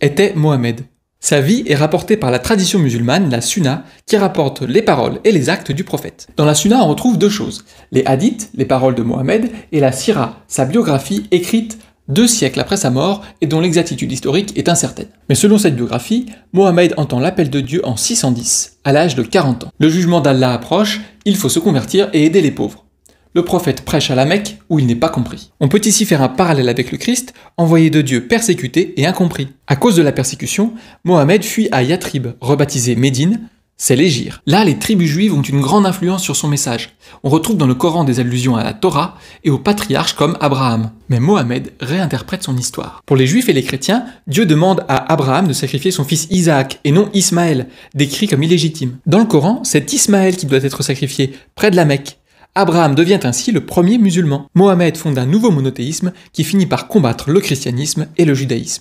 était Mohamed. Sa vie est rapportée par la tradition musulmane, la sunna, qui rapporte les paroles et les actes du prophète. Dans la sunna, on retrouve deux choses, les hadiths, les paroles de Mohamed, et la sira, sa biographie écrite deux siècles après sa mort et dont l'exactitude historique est incertaine. Mais selon cette biographie, Mohamed entend l'appel de Dieu en 610, à l'âge de 40 ans. Le jugement d'Allah approche, il faut se convertir et aider les pauvres le prophète prêche à la Mecque où il n'est pas compris. On peut ici faire un parallèle avec le Christ, envoyé de Dieu persécuté et incompris. À cause de la persécution, Mohamed fuit à Yatrib, rebaptisé Médine, c'est l'égir. Là, les tribus juives ont une grande influence sur son message. On retrouve dans le Coran des allusions à la Torah et aux patriarches comme Abraham. Mais Mohamed réinterprète son histoire. Pour les juifs et les chrétiens, Dieu demande à Abraham de sacrifier son fils Isaac et non Ismaël, décrit comme illégitime. Dans le Coran, c'est Ismaël qui doit être sacrifié, près de la Mecque. Abraham devient ainsi le premier musulman. Mohamed fonde un nouveau monothéisme qui finit par combattre le christianisme et le judaïsme.